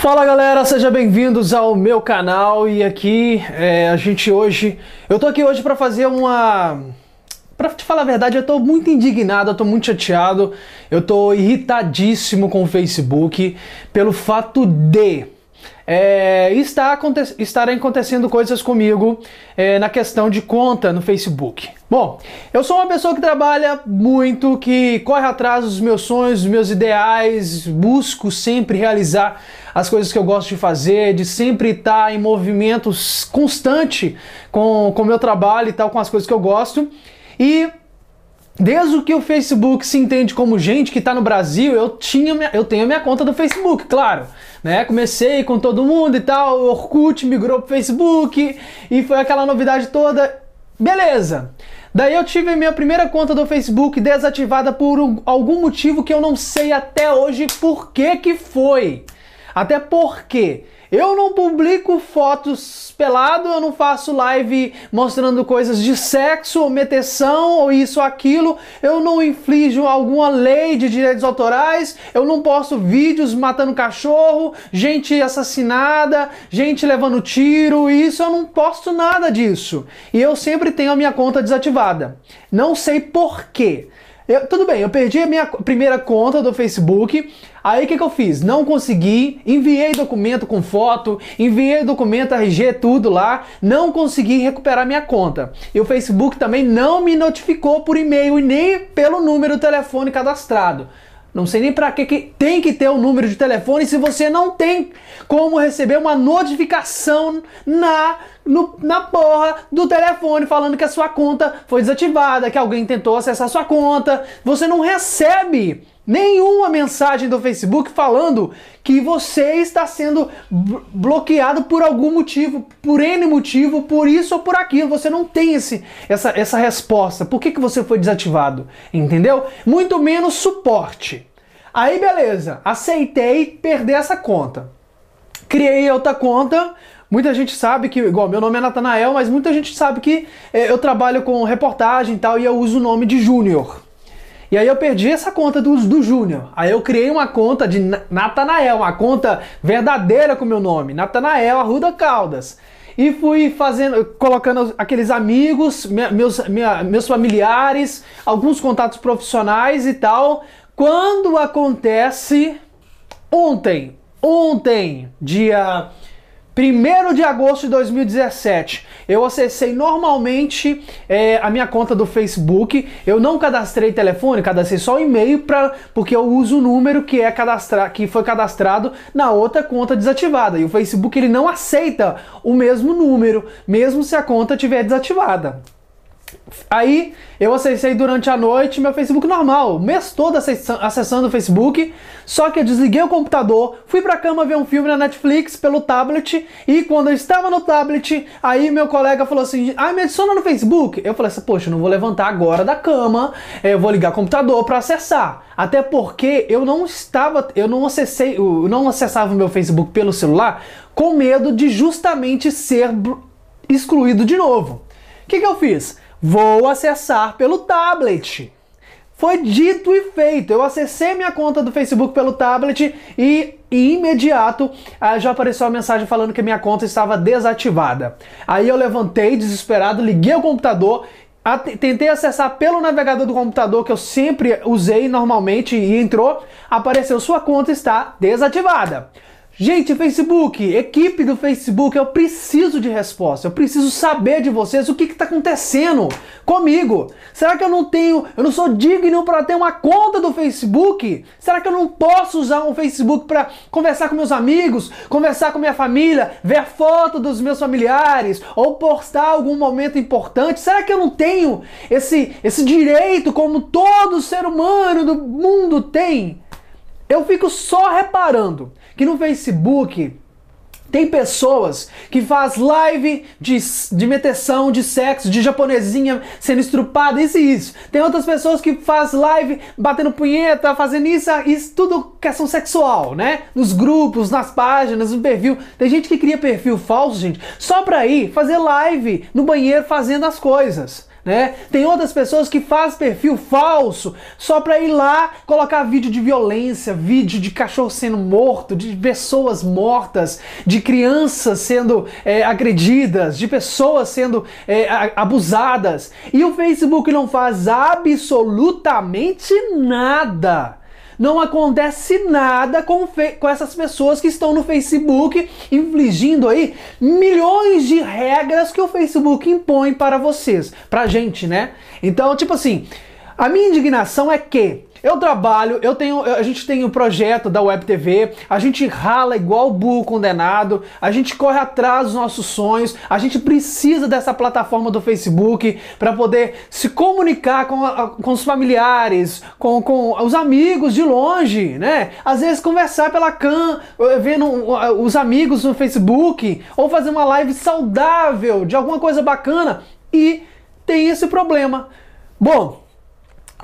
Fala galera, sejam bem-vindos ao meu canal e aqui é, a gente hoje. Eu tô aqui hoje para fazer uma. Pra te falar a verdade, eu tô muito indignado, eu tô muito chateado, eu tô irritadíssimo com o Facebook pelo fato de é, está aconte estarem acontecendo coisas comigo é, na questão de conta no Facebook. Bom, eu sou uma pessoa que trabalha muito, que corre atrás dos meus sonhos, dos meus ideais, busco sempre realizar as coisas que eu gosto de fazer, de sempre estar em movimento constante com o meu trabalho e tal, com as coisas que eu gosto. E Desde que o Facebook se entende como gente que está no Brasil, eu, tinha, eu tenho a minha conta do Facebook, claro né? Comecei com todo mundo e tal, o Orkut migrou pro Facebook e foi aquela novidade toda. Beleza. Daí eu tive minha primeira conta do Facebook desativada por algum motivo que eu não sei até hoje por que que foi. Até porque eu não publico fotos pelado, eu não faço live mostrando coisas de sexo ou meteção ou isso ou aquilo, eu não inflijo alguma lei de direitos autorais, eu não posto vídeos matando cachorro, gente assassinada, gente levando tiro, isso eu não posto nada disso. E eu sempre tenho a minha conta desativada. Não sei por quê. Eu, tudo bem, eu perdi a minha primeira conta do Facebook. Aí o que, que eu fiz? Não consegui, enviei documento com foto, enviei documento RG, tudo lá, não consegui recuperar minha conta. E o Facebook também não me notificou por e-mail e nem pelo número do telefone cadastrado. Não sei nem para que, que tem que ter o um número de telefone se você não tem como receber uma notificação na no, na porra do telefone falando que a sua conta foi desativada, que alguém tentou acessar a sua conta. Você não recebe nenhuma mensagem do Facebook falando que você está sendo bloqueado por algum motivo, por N motivo, por isso ou por aquilo. Você não tem esse, essa, essa resposta. Por que, que você foi desativado? Entendeu? Muito menos suporte. Aí beleza, aceitei perder essa conta. Criei outra conta. Muita gente sabe que, igual meu nome é Natanael, mas muita gente sabe que é, eu trabalho com reportagem e tal e eu uso o nome de Júnior. E aí eu perdi essa conta do, do Júnior. Aí eu criei uma conta de Natanael, uma conta verdadeira com meu nome, Natanael Arruda Caldas. E fui fazendo, colocando aqueles amigos, meus, minha, meus familiares, alguns contatos profissionais e tal, quando acontece ontem, ontem, dia 1 de agosto de 2017, eu acessei normalmente é, a minha conta do Facebook. Eu não cadastrei telefone, cadastrei só e-mail para porque eu uso o número que é cadastra, que foi cadastrado na outra conta desativada. E o Facebook ele não aceita o mesmo número, mesmo se a conta tiver desativada. Aí eu acessei durante a noite meu Facebook normal, o mês todo acessando o Facebook, só que eu desliguei o computador, fui pra cama ver um filme na Netflix pelo tablet, e quando eu estava no tablet, aí meu colega falou assim: ah, me adiciona no Facebook. Eu falei assim: poxa, eu não vou levantar agora da cama, eu vou ligar o computador para acessar. Até porque eu não estava, eu não acessei, eu não acessava o meu Facebook pelo celular com medo de justamente ser excluído de novo. O que, que eu fiz? Vou acessar pelo tablet. Foi dito e feito. Eu acessei minha conta do Facebook pelo tablet e, e imediato ah, já apareceu a mensagem falando que minha conta estava desativada. Aí eu levantei desesperado, liguei o computador tentei acessar pelo navegador do computador que eu sempre usei normalmente e entrou, apareceu sua conta está desativada. Gente, Facebook, equipe do Facebook, eu preciso de resposta. Eu preciso saber de vocês o que está acontecendo comigo. Será que eu não tenho, eu não sou digno para ter uma conta do Facebook? Será que eu não posso usar um Facebook para conversar com meus amigos, conversar com minha família, ver foto dos meus familiares ou postar algum momento importante? Será que eu não tenho esse, esse direito como todo ser humano do mundo tem? Eu fico só reparando que no Facebook tem pessoas que faz live de, de meteção, de sexo, de japonesinha sendo estrupada, isso e isso. Tem outras pessoas que faz live batendo punheta, fazendo isso, isso tudo questão sexual, né? Nos grupos, nas páginas, no perfil. Tem gente que cria perfil falso, gente, só pra ir fazer live no banheiro fazendo as coisas né? Tem outras pessoas que fazem perfil falso só para ir lá colocar vídeo de violência, vídeo de cachorro sendo morto, de pessoas mortas, de crianças sendo é, agredidas, de pessoas sendo é, abusadas. E o Facebook não faz absolutamente nada não acontece nada com, com essas pessoas que estão no Facebook infligindo aí milhões de regras que o Facebook impõe para vocês, pra gente, né? Então, tipo assim, a minha indignação é que eu trabalho, eu tenho, a gente tem o um projeto da Web TV, a gente rala igual burro condenado, a gente corre atrás dos nossos sonhos, a gente precisa dessa plataforma do Facebook para poder se comunicar com, com os familiares, com, com os amigos de longe, né? Às vezes conversar pela cam, eh, vendo eh, os amigos no Facebook, ou fazer uma live saudável de alguma coisa bacana e tem esse problema. Bom,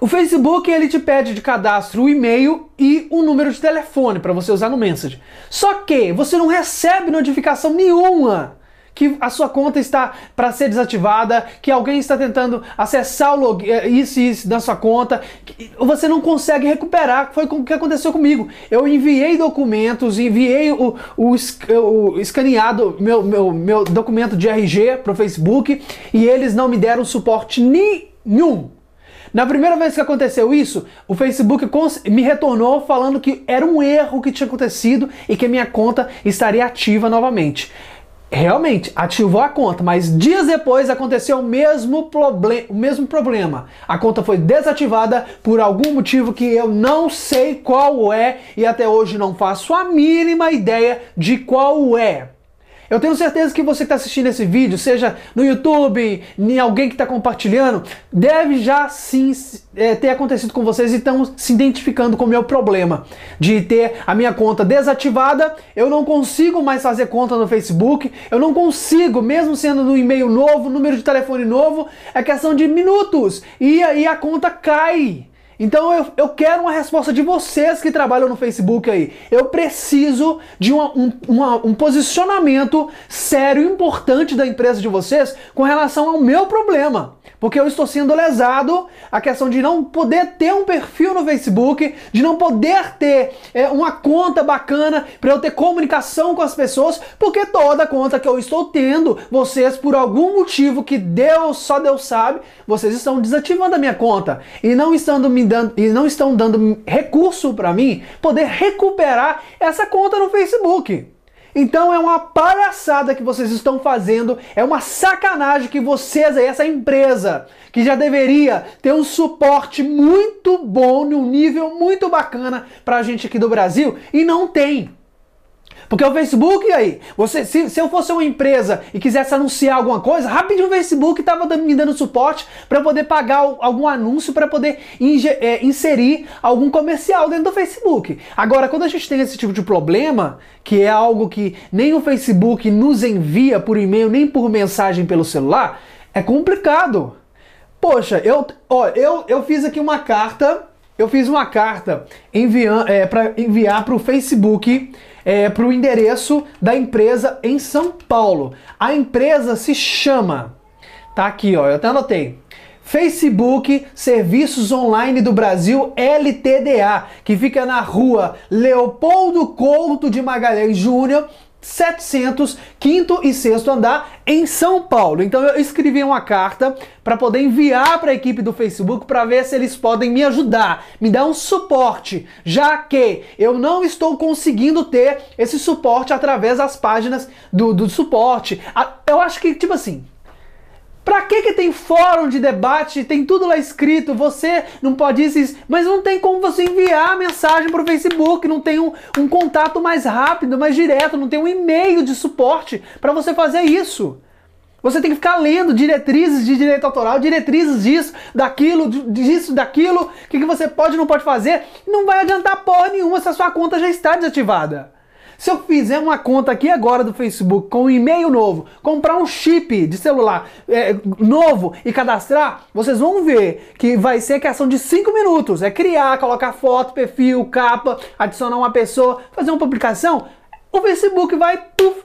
o Facebook ele te pede de cadastro o e-mail e o número de telefone para você usar no Messenger. Só que você não recebe notificação nenhuma que a sua conta está para ser desativada, que alguém está tentando acessar o log... Eh, isso e isso da sua conta, você não consegue recuperar, foi o que aconteceu comigo. Eu enviei documentos, enviei o, o, eh, o escaneado, meu, meu, meu documento de RG para o Facebook, e eles não me deram suporte nenhum. Na primeira vez que aconteceu isso, o Facebook me retornou falando que era um erro que tinha acontecido e que minha conta estaria ativa novamente. Realmente, ativou a conta, mas dias depois aconteceu o mesmo, o mesmo problema. A conta foi desativada por algum motivo que eu não sei qual é e até hoje não faço a mínima ideia de qual é. Eu tenho certeza que você que está assistindo esse vídeo, seja no YouTube, em alguém que está compartilhando, deve já sim é, ter acontecido com vocês e estão se identificando com o meu problema de ter a minha conta desativada, eu não consigo mais fazer conta no Facebook, eu não consigo, mesmo sendo no e-mail novo, número de telefone novo, é questão de minutos e aí a conta cai. Então eu, eu quero uma resposta de vocês que trabalham no Facebook aí. Eu preciso de uma, um, uma, um posicionamento sério e importante da empresa de vocês com relação ao meu problema. Porque eu estou sendo lesado a questão de não poder ter um perfil no Facebook, de não poder ter é, uma conta bacana para eu ter comunicação com as pessoas, porque toda conta que eu estou tendo, vocês, por algum motivo que Deus, só Deus sabe, vocês estão desativando a minha conta e não estando me dando e não estão dando recurso para mim poder recuperar essa conta no Facebook. Então é uma palhaçada que vocês estão fazendo, é uma sacanagem que vocês, essa empresa, que já deveria ter um suporte muito bom, num nível muito bacana pra gente aqui do Brasil, e não tem. Porque o Facebook, e aí, você, se, se eu fosse uma empresa e quisesse anunciar alguma coisa, rapidinho o Facebook estava me dando suporte para poder pagar algum anúncio, para poder é, inserir algum comercial dentro do Facebook. Agora, quando a gente tem esse tipo de problema, que é algo que nem o Facebook nos envia por e-mail, nem por mensagem pelo celular, é complicado. Poxa, eu, ó, eu, eu fiz aqui uma carta, eu fiz uma carta enviando é, para enviar para o Facebook é, para o endereço da empresa em São Paulo. A empresa se chama, tá aqui, ó, eu até anotei. Facebook Serviços Online do Brasil LTDA, que fica na rua Leopoldo Couto de Magalhães Júnior, 700, quinto e sexto andar, em São Paulo. Então eu escrevi uma carta para poder enviar para a equipe do Facebook para ver se eles podem me ajudar, me dar um suporte, já que eu não estou conseguindo ter esse suporte através das páginas do, do suporte. Eu acho que, tipo assim, Pra que que tem fórum de debate, tem tudo lá escrito, você não pode dizer, mas não tem como você enviar mensagem pro Facebook, não tem um, um contato mais rápido, mais direto, não tem um e-mail de suporte para você fazer isso. Você tem que ficar lendo diretrizes de direito autoral, diretrizes disso, daquilo, disso, daquilo, o que, que você pode e não pode fazer. Não vai adiantar porra nenhuma se a sua conta já está desativada. Se eu fizer uma conta aqui agora do Facebook com um e-mail novo, comprar um chip de celular é, novo e cadastrar, vocês vão ver que vai ser questão de 5 minutos. É criar, colocar foto, perfil, capa, adicionar uma pessoa, fazer uma publicação. O Facebook vai, puff,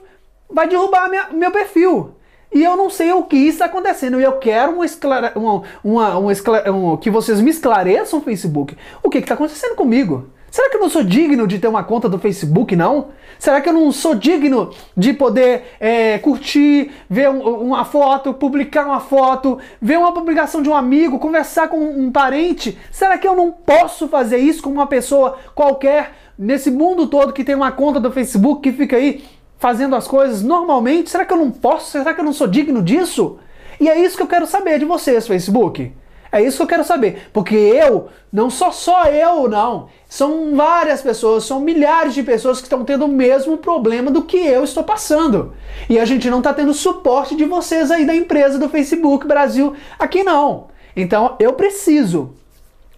vai derrubar minha, meu perfil. E eu não sei o que está acontecendo. E eu quero um esclare... uma, uma, esclare... um, que vocês me esclareçam, Facebook. O que está acontecendo comigo? Será que eu não sou digno de ter uma conta do Facebook, não? Será que eu não sou digno de poder é, curtir, ver um, uma foto, publicar uma foto, ver uma publicação de um amigo, conversar com um parente? Será que eu não posso fazer isso como uma pessoa qualquer nesse mundo todo que tem uma conta do Facebook que fica aí fazendo as coisas normalmente? Será que eu não posso? Será que eu não sou digno disso? E é isso que eu quero saber de vocês, Facebook. É isso que eu quero saber. Porque eu, não só só eu, não. São várias pessoas, são milhares de pessoas que estão tendo o mesmo problema do que eu estou passando. E a gente não está tendo suporte de vocês aí da empresa do Facebook Brasil aqui não. Então eu preciso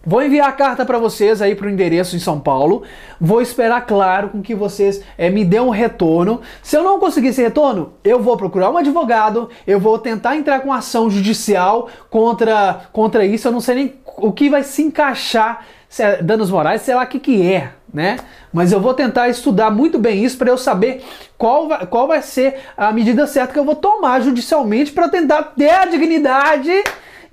Vou enviar a carta para vocês aí para o endereço em São Paulo. Vou esperar, claro, com que vocês é, me dêem um retorno. Se eu não conseguir esse retorno, eu vou procurar um advogado, eu vou tentar entrar com ação judicial contra, contra isso. Eu não sei nem o que vai se encaixar, se é danos morais, sei lá o que, que é, né? Mas eu vou tentar estudar muito bem isso para eu saber qual vai, qual vai ser a medida certa que eu vou tomar judicialmente para tentar ter a dignidade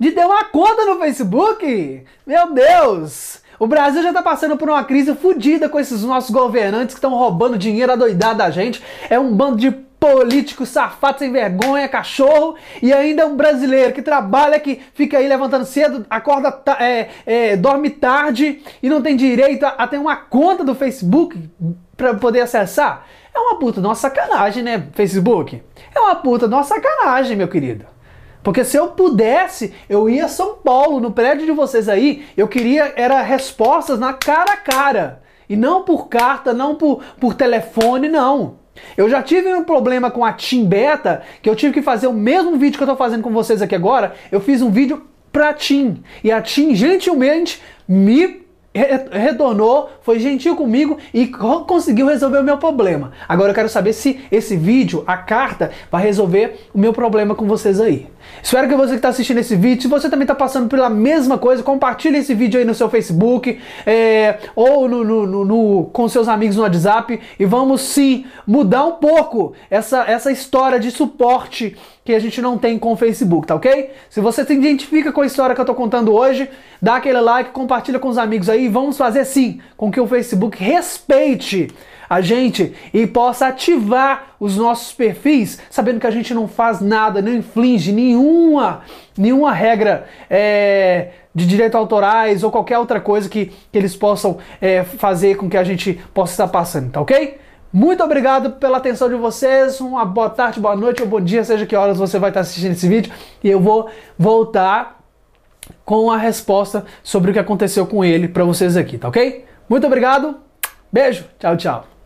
de ter uma conta no Facebook? Meu Deus! O Brasil já tá passando por uma crise fodida com esses nossos governantes que estão roubando dinheiro adoidado da gente. É um bando de político safado sem vergonha, cachorro, e ainda um brasileiro que trabalha, que fica aí levantando cedo, acorda, é, é, dorme tarde e não tem direito a, a ter uma conta do Facebook para poder acessar. É uma puta nossa sacanagem, né, Facebook? É uma puta nossa sacanagem, meu querido. Porque se eu pudesse, eu ia a São Paulo, no prédio de vocês aí, eu queria era respostas na cara a cara. E não por carta, não por, por telefone, não. Eu já tive um problema com a Team Beta, que eu tive que fazer o mesmo vídeo que eu tô fazendo com vocês aqui agora. Eu fiz um vídeo pra Tim. E a Tim gentilmente me retornou, foi gentil comigo e conseguiu resolver o meu problema. Agora eu quero saber se esse vídeo, a carta, vai resolver o meu problema com vocês aí. Espero que você que está assistindo esse vídeo, se você também está passando pela mesma coisa, compartilhe esse vídeo aí no seu Facebook é, ou no, no, no, com seus amigos no WhatsApp e vamos sim mudar um pouco essa, essa história de suporte que a gente não tem com o Facebook, tá ok? Se você se identifica com a história que eu tô contando hoje, dá aquele like, compartilha com os amigos aí e vamos fazer sim com que o Facebook respeite a gente e possa ativar os nossos perfis, sabendo que a gente não faz nada, não inflige nenhuma, nenhuma regra é, de direitos autorais ou qualquer outra coisa que, que eles possam é, fazer com que a gente possa estar passando, tá ok? Muito obrigado pela atenção de vocês. Uma boa tarde, boa noite ou bom dia, seja que horas você vai estar assistindo esse vídeo. E eu vou voltar com a resposta sobre o que aconteceu com ele para vocês aqui, tá ok? Muito obrigado. Beijo. Tchau, tchau.